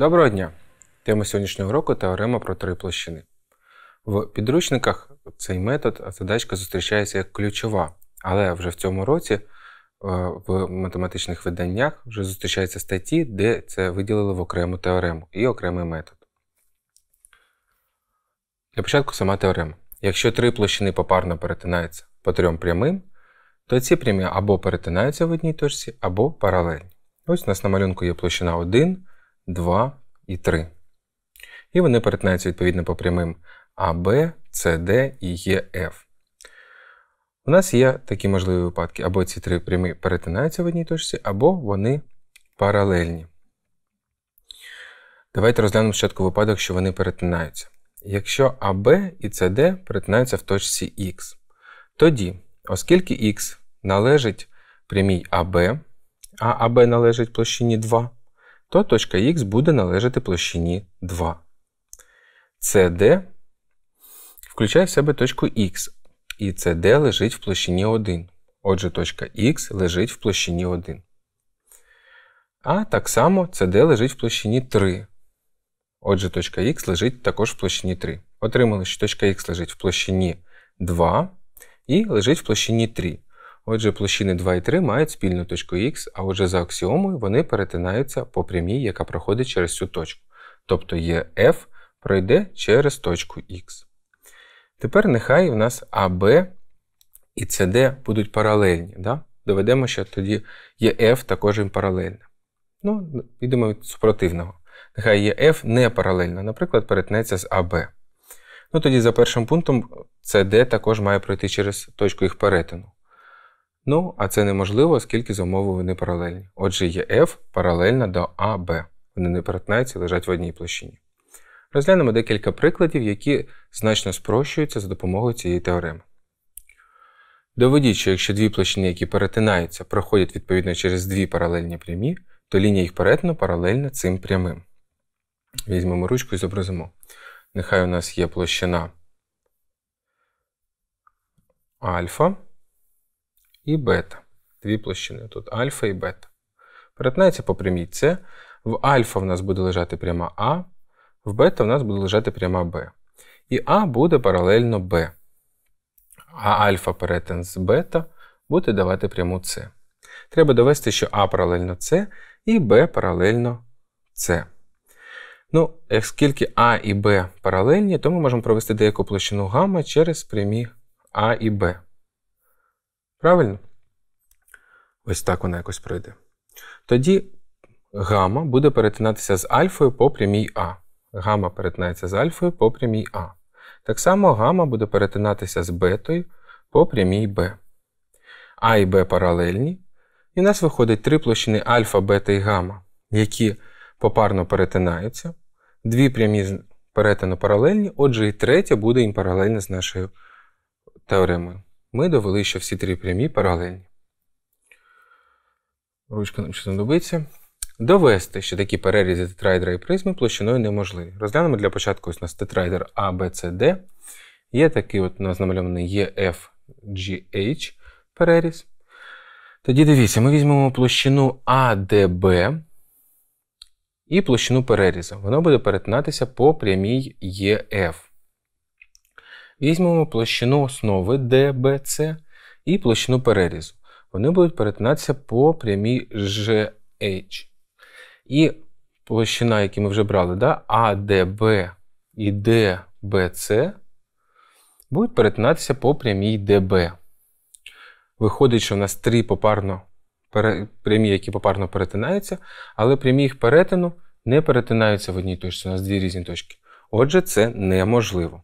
Доброго дня! Тема сьогоднішнього року теорема про три площини. В підручниках цей метод задачка зустрічається як ключова, але вже в цьому році е, в математичних виданнях вже зустрічаються статті, де це виділили в окрему теорему і окремий метод. Для початку сама теорема. Якщо три площини попарно перетинаються по трьом прямим, то ці прямі або перетинаються в одній точці, або паралельні. Ось у нас на малюнку є площина 1. 2 і 3. І вони перетинаються відповідно по прямим А, Б, С, Д і Е, Ф. У нас є такі можливі випадки. Або ці три прямі перетинаються в одній точці, або вони паралельні. Давайте розглянемо спочатку випадок, що вони перетинаються. Якщо АБ і СД перетинаються в точці Х, тоді, оскільки Х належить прямій АБ, а АБ належить площині 2, то точка Х буде належати площині 2. CD включає в себе точку Х, і CD лежить в площині 1. Отже, точка Х лежить в площині 1. А так само CD лежить в площині 3. Отже, точка Х лежить також в площині 3. Отримали, що точка Х лежить в площині 2 і лежить в площині 3. Отже, площини 2 і 3 мають спільну точку Х, а отже, за аксіомою вони перетинаються по прямій, яка проходить через цю точку. Тобто ЕF пройде через точку Х. Тепер нехай в нас АБ і CD будуть паралельні. Да? Доведемо, що тоді ЕФ також їм паралельна. Ну, йдемо від супротивного. Нехай ЕФ не паралельна, наприклад, перетнеться з АБ. Ну тоді за першим пунктом CD також має пройти через точку їх перетину. Ну, а це неможливо, оскільки з умови вони паралельні. Отже, є F паралельна до AB. Вони не перетинаються лежать в одній площині. Розглянемо декілька прикладів, які значно спрощуються за допомогою цієї теореми. Доведіть, що якщо дві площини, які перетинаються, проходять відповідно через дві паралельні прямі, то лінія їх перетину паралельна цим прямим. Візьмемо ручку і зобразимо. Нехай у нас є площина альфа і бета. Дві площини тут альфа і бета. Перетинається по прямій С. В альфа в нас буде лежати пряма А, в бета в нас буде лежати пряма Б. І А буде паралельно Б. А альфа перетин з бета буде давати пряму С. Треба довести, що А паралельно С і Б паралельно С. Ну, оскільки А і Б паралельні, то ми можемо провести деяку площину гамма через прямі А і Б. Правильно? Ось так вона якось пройде. Тоді гама буде перетинатися з альфою по прямій А. Гама перетинається з альфою по прямій А. Так само гама буде перетинатися з бетою по прямій Б. А і Б паралельні. І в нас виходить три площини альфа, бета і гама, які попарно перетинаються. Дві прямі перетину паралельні, отже, і третя буде їм імпаралельна з нашою теоремою ми довели, що всі три прямі паралельні. Ручка нам щось знадобиться. Довести, що такі перерізи тетрайдера і призми площиною неможливі. Розглянемо для початку ось у нас тетрайдер А, Б, Д. Є такий от у нас намальований EFGH переріз. Тоді дивіться, ми візьмемо площину ADB і площину перерізу. Воно буде перетинатися по прямій EF. Е, Візьмемо площину основи DBC і площину перерізу. Вони будуть перетинатися по прямій GH. І площина, яку ми вже брали, да, ADB і DBC, будуть перетинатися по прямій DB. Виходить, що в нас три попарно прямі, які попарно перетинаються, але прямі їх перетину не перетинаються в одній точці. У нас дві різні точки. Отже, це неможливо.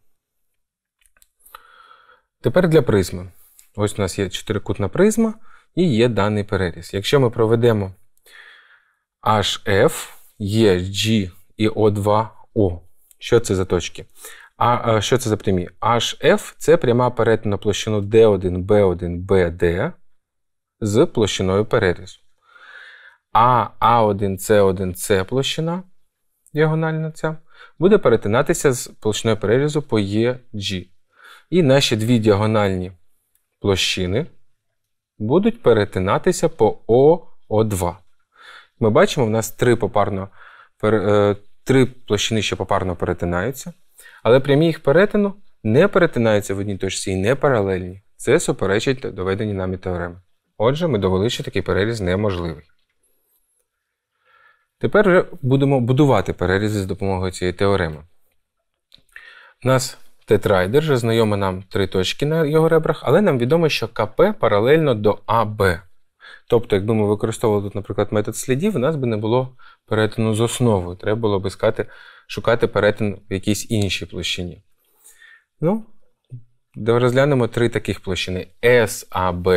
Тепер для призми. Ось у нас є чотирикутна призма і є даний переріз. Якщо ми проведемо HF, EG і O2O, що це за точки? А е, що це за прямі? HF це пряма перетина площину D1, B1, BD з площиною перерізу. А А1, С1, С площина діагональна ця, буде перетинатися з площиною перерізу по EG. І наші дві діагональні площини будуть перетинатися по ОО2. Ми бачимо, в нас три попарно, е, три площини що попарно перетинаються, але прямі їх перетину не перетинаються в одній точці і не паралельні. Це суперечить доведеній нами теореми. Отже, ми довели, що такий переріз неможливий. Тепер будемо будувати перерізи з допомогою цієї теореми. У нас Тетрайдер вже знайомі нам три точки на його ребрах, але нам відомо, що КП паралельно до АБ. Тобто, якби ми використовували тут, наприклад, метод слідів, у нас би не було перетину з основою. Треба було б іскати, шукати перетин в якійсь іншій площині. Ну, розглянемо три таких площини: САБ,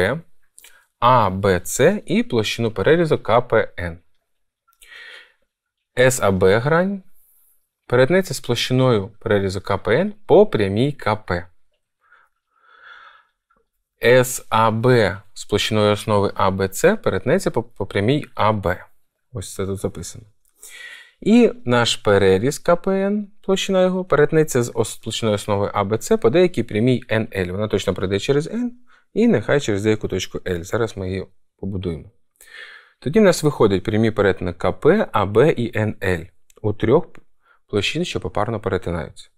АБЦ і площину перерізу КПН. САБ грань перетнеться з площиною перерізу КПН по прямій КП. САБ з площиною основи АБЦ перетнеться по, по прямій АБ. Ось це тут записано. І наш переріз КПН, площина його, перетнеться з площиною основи АБЦ по деякій прямій НЛ. Вона точно пройде через N, і нехай через деяку точку L. Зараз ми її побудуємо. Тоді в нас виходять прямі перетини КП, АБ і НЛ у трьох площин, що попарно перетинаються.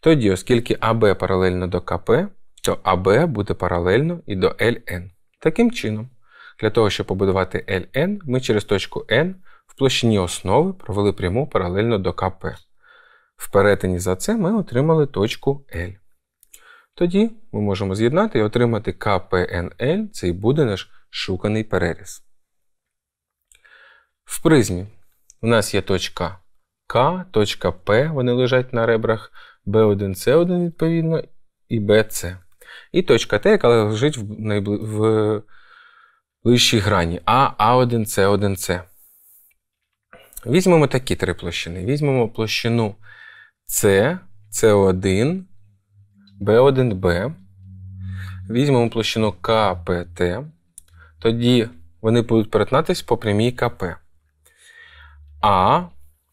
Тоді, оскільки АБ паралельно до КП, то АБ буде паралельно і до ЛН. Таким чином, для того, щоб побудувати ЛН, ми через точку N в площині основи провели пряму паралельно до КП. В перетині за це ми отримали точку L. Тоді ми можемо з'єднати і отримати КПНЛ, це і буде наш шуканий переріз. В призмі у нас є точка К, точка П, вони лежать на ребрах Б1С1 відповідно і БЦ. І точка Т, яка лежить в найбли... в ближчій грані А, А1С1С. Візьмемо такі три площини. Візьмемо площину С, С1, Б1Б. Візьмемо площину КПТ. Тоді вони будуть перетинатись по прямій КП. А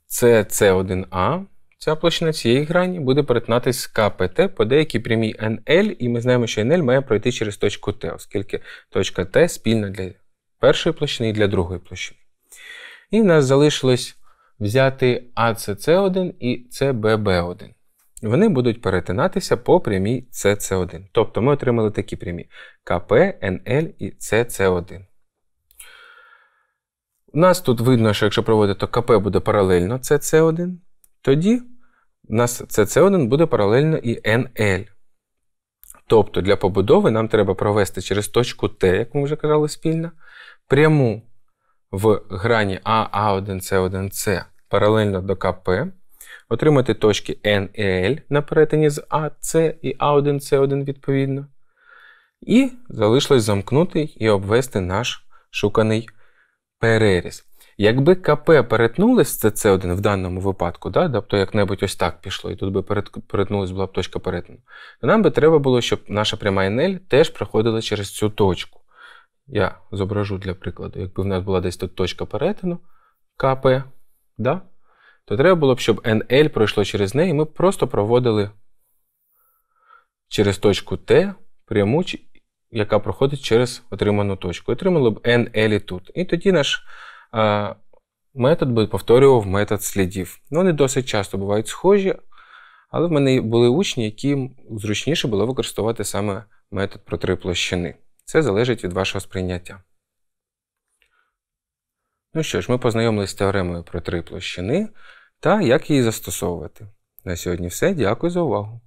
це с 1 a ця площина цієї грані буде перетинатись з КПТ по деякій прямій НЛ, і ми знаємо, що НЛ має пройти через точку Т, оскільки точка Т спільна для першої площини і для другої площини. І в нас залишилось взяти АЦЦ1 і cbb 1 Вони будуть перетинатися по прямій СЦ1. Тобто ми отримали такі прямі КП, НЛ і СЦ1. У нас тут видно, що якщо проводити, то КП буде паралельно СС1, тоді у нас СС1 буде паралельно і NL. Тобто для побудови нам треба провести через точку Т, як ми вже казали спільно, пряму в грані АА1С1С паралельно до КП, отримати точки NL на перетині з АС і А1С1 відповідно. І залишилось замкнути і обвести наш шуканий переріз. Якби КП перетнулись, це с 1 в даному випадку, да? тобто як-небудь ось так пішло, і тут би перетнулась була б точка перетину, то нам би треба було, щоб наша пряма НЛ теж проходила через цю точку. Я зображу для прикладу, якби в нас була десь тут точка перетину КП, да? то треба було б, щоб НЛ пройшло через неї, і ми просто проводили через точку Т пряму яка проходить через отриману точку. Отримали б n тут. І тоді наш а, метод би повторював метод слідів. Ну, вони досить часто бувають схожі, але в мене були учні, яким зручніше було використовувати саме метод про три площини. Це залежить від вашого сприйняття. Ну що ж, ми познайомилися з теоремою про три площини та як її застосовувати. На сьогодні все. Дякую за увагу.